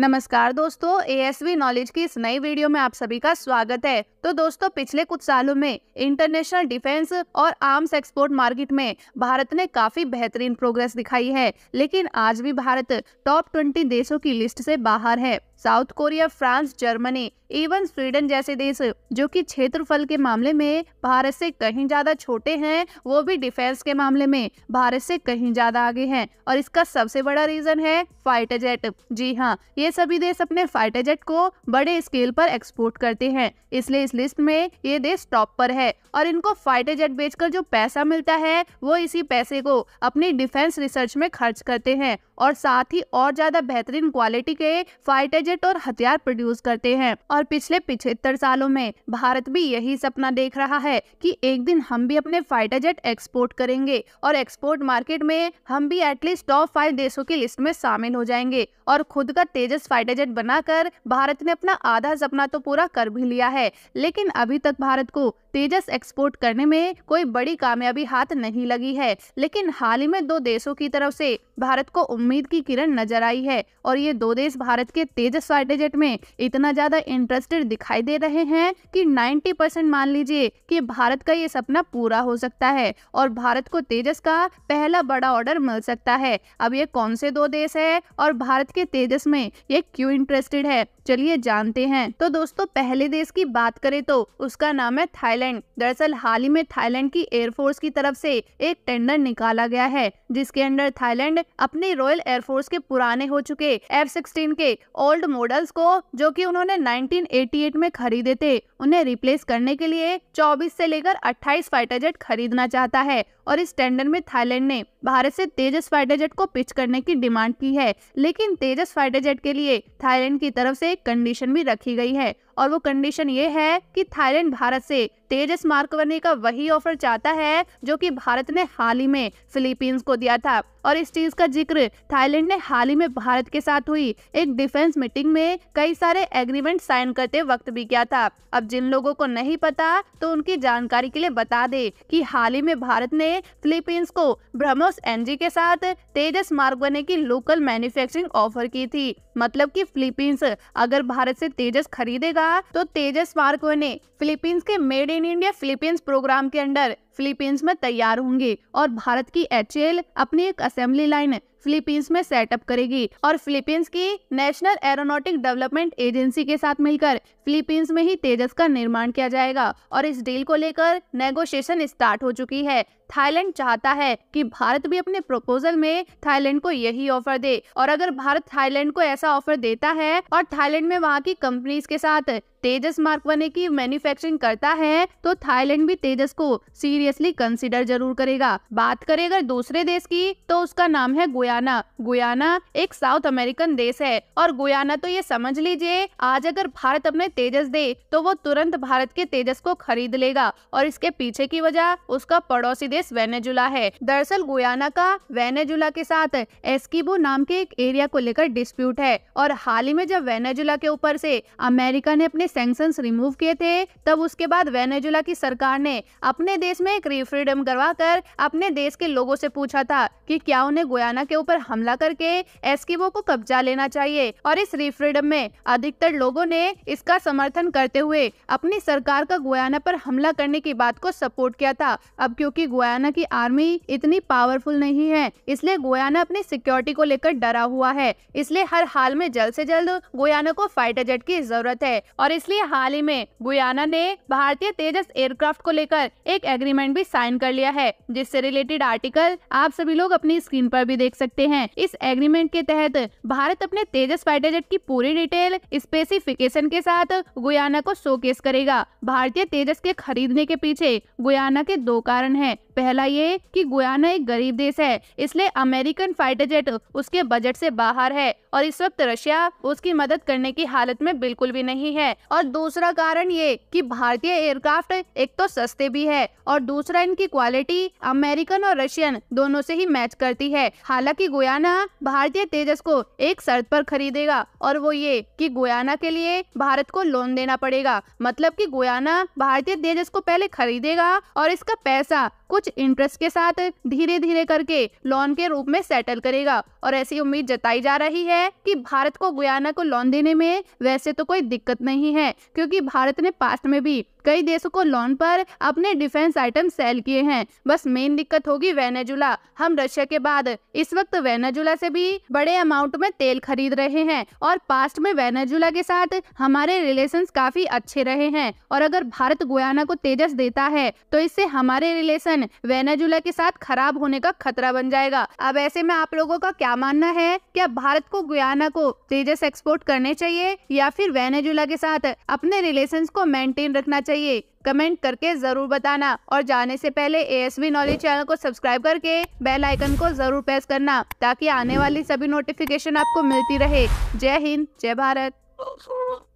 नमस्कार दोस्तों ASV knowledge की इस नई वीडियो में आप सभी का स्वागत है तो दोस्तों पिछले कुछ सालों में इंटरनेशनल डिफेंस और आर्म्स एक्सपोर्ट मार्केट में भारत ने काफी बेहतरीन प्रोग्रेस दिखाई है लेकिन आज भी भारत टॉप ट्वेंटी देशों की लिस्ट से बाहर है South Korea France Germany even Sweden जैसे देश जो कि क्षेत्रफल के मामले में भारत से कहीं ज्यादा छोटे हैं वो भी डिफेंस के मामले में भारत से कहीं ज्यादा आगे हैं और इसका सबसे बड़ा रीजन है फाइटर जेट जी हाँ ये सभी देश अपने फाइटर जेट को बड़े स्केल पर एक्सपोर्ट करते हैं इसलिए इस लिस्ट में ये देश टॉप पर है और इनको फाइटर जेट बेचकर जो पैसा मिलता है वो इसी पैसे को अपनी डिफेंस रिसर्च में खर्च करते हैं और साथ ही और ज्यादा बेहतरीन क्वालिटी के फाइटर जेट और हथियार प्रोड्यूस करते हैं और पिछले पिछहत्तर सालों में भारत भी यही सपना देख रहा है कि एक दिन हम भी अपने फाइटर जेट एक्सपोर्ट करेंगे और एक्सपोर्ट मार्केट में हम भी एटलीस्ट टॉप फाइव देशों की लिस्ट में शामिल हो जाएंगे और खुद का तेजस फाइटर जेट बनाकर भारत ने अपना आधा सपना तो पूरा कर भी लिया है लेकिन अभी तक भारत को तेजस एक्सपोर्ट करने में कोई बड़ी कामयाबी हाथ नहीं लगी है लेकिन हाल ही में दो देशों की तरफ से भारत को उम्मीद उम्मीद की किरण नजर आई है और ये दो देश भारत के तेजस स्ट्रेटेजेट में इतना ज़्यादा इंटरेस्टेड दिखाई दे रहे हैं कि 90 परसेंट मान लीजिए कि भारत का ये सपना पूरा हो सकता है और भारत को तेजस का पहला बड़ा ऑर्डर मिल सकता है अब ये कौन से दो देश है और भारत के तेजस में ये क्यों इंटरेस्टेड है चलिए जानते हैं तो दोस्तों पहले देश की बात करें तो उसका नाम है थाईलैंड दरअसल हाल ही में थाईलैंड की एयरफोर्स की तरफ से एक टेंडर निकाला गया है जिसके अंडर थाईलैंड अपने रॉयल एयरफोर्स के पुराने हो चुके एफ सिक्सटीन के ओल्ड मॉडल्स को जो कि उन्होंने 1988 में खरीदे थे उन्हें रिप्लेस करने के लिए 24 से लेकर 28 फाइटर जेट खरीदना चाहता है और इस टेंडर में थाईलैंड ने भारत से तेजस फाइटर जेट को पिच करने की डिमांड की है लेकिन तेजस फाइटर जेट के लिए थाईलैंड की तरफ से एक कंडीशन भी रखी गई है और वो कंडीशन ये है कि थाईलैंड भारत से तेजस मार्कवनी का वही ऑफर चाहता है जो कि भारत ने हाल ही में फिलीपींस को दिया था और इस चीज का जिक्र थाईलैंड ने हाल ही में भारत के साथ हुई एक डिफेंस मीटिंग में कई सारे एग्रीमेंट साइन करते वक्त भी किया था अब जिन लोगों को नहीं पता तो उनकी जानकारी के लिए बता दे की हाल ही में भारत ने फिलीपींस को ब्रह्मोस एनजी के साथ तेजस मार्गवने की लोकल मैन्युफैक्चरिंग ऑफर की थी मतलब कि फिलीपींस अगर भारत से तेजस खरीदेगा था तो तेजस मार्को ने फिलीपींस के made in India Philippines programme के अंडर फिलीपींस में तैयार होंगे और भारत की एच अपनी एक असेंबली लाइन फिलीपींस में सेटअप करेगी और फिलीपींस की नेशनल एरोनॉटिक डेवलपमेंट एजेंसी के साथ मिलकर फिलीपींस में ही तेजस का निर्माण किया जाएगा और इस डील को लेकर नेगोशिएशन स्टार्ट हो चुकी है थाईलैंड चाहता है कि भारत भी अपने प्रपोजल में थाईलैंड को यही ऑफर दे और अगर भारत थाईलैंड को ऐसा ऑफर देता है और थाईलैंड में वहाँ की कंपनीज के साथ तेजस मार्क वन की मैन्युफैक्चरिंग करता है तो थाईलैंड भी तेजस को सीरियसली कंसिडर जरूर करेगा बात करें अगर दूसरे देश की तो उसका नाम है गुयाना गुयाना एक साउथ अमेरिकन देश है और गुयाना तो ये समझ लीजिए आज अगर भारत अपने तेजस दे तो वो तुरंत भारत के तेजस को खरीद लेगा और इसके पीछे की वजह उसका पड़ोसी देश वेनेजुला है दरअसल गुयाना का वेनेजुला के साथ एस्कीबो नाम के एक एरिया को लेकर डिस्प्यूट है और हाल ही में जब वेनेजुला के ऊपर से अमेरिका ने अपने सेंक्शन रिमूव किए थे तब उसके बाद वेनेजुला की सरकार ने अपने देश में एक करवा कर अपने देश के लोगों से पूछा था कि क्या उन्हें गोयाना के ऊपर हमला करके एस्किबो को कब्जा लेना चाहिए और इस रिफ्रीडम में अधिकतर लोगों ने इसका समर्थन करते हुए अपनी सरकार का गोयाना पर हमला करने की बात को सपोर्ट किया था अब क्योंकि गोयाना की आर्मी इतनी पावरफुल नहीं है इसलिए गोयाना अपनी सिक्योरिटी को लेकर डरा हुआ है इसलिए हर हाल में जल्द से जल्द गोयाना को फाइटर जेट की जरूरत है और इसलिए हाल ही में गुयाना ने भारतीय तेजस एयरक्राफ्ट को लेकर एक एग्रीमेंट भी साइन कर लिया है जिससे रिलेटेड आर्टिकल आप सभी लोग अपनी स्क्रीन पर भी देख सकते हैं इस एग्रीमेंट के तहत भारत अपने तेजस फाइटर जेट की पूरी डिटेल स्पेसिफिकेशन के साथ गुयाना को शोकेस करेगा भारतीय तेजस के खरीदने के पीछे गुयाना के दो कारण है पहला ये कि गुयाना एक गरीब देश है इसलिए अमेरिकन फाइटर जेट उसके बजट से बाहर है और इस वक्त रशिया उसकी मदद करने की हालत में बिल्कुल भी नहीं है और दूसरा कारण ये कि भारतीय एयरक्राफ्ट एक तो सस्ते भी है और दूसरा इनकी क्वालिटी अमेरिकन और रशियन दोनों से ही मैच करती है हालांकि गोयाना भारतीय तेजस को एक शर्त पर खरीदेगा और वो ये कि गोयाना के लिए भारत को लोन देना पड़ेगा मतलब कि गोयाना भारतीय तेजस को पहले खरीदेगा और इसका पैसा कुछ इंटरेस्ट के साथ धीरे धीरे करके लोन के रूप में सेटल करेगा और ऐसी उम्मीद जताई जा रही है कि भारत को गुयाना को लोन देने में वैसे तो कोई दिक्कत नहीं है क्योंकि भारत ने पास्ट में भी कई देशों को लोन पर अपने डिफेंस आइटम सेल किए हैं बस मेन दिक्कत होगी वेनेजुला हम रशिया के बाद इस वक्त वेनेजुला से भी बड़े अमाउंट में तेल खरीद रहे हैं और पास्ट में वेनेजुला के साथ हमारे रिलेशन काफी अच्छे रहे हैं और अगर भारत गुयाना को तेजस देता है तो इससे हमारे रिलेशन वेनेजुला के साथ खराब होने का खतरा बन जाएगा अब ऐसे में आप लोगों का क्या मानना है क्या भारत को गुयाना को तेजस एक्सपोर्ट करने चाहिए या फिर वेनेजुला के साथ अपने रिलेशन को मेंटेन रखना चाहिए चाहिए कमेंट करके जरूर बताना और जाने से पहले वी नॉलेज चैनल को सब्सक्राइब करके बेल आइकन को जरूर प्रेस करना ताकि आने वाली सभी नोटिफिकेशन आपको मिलती रहे जय हिंद जय भारत oh,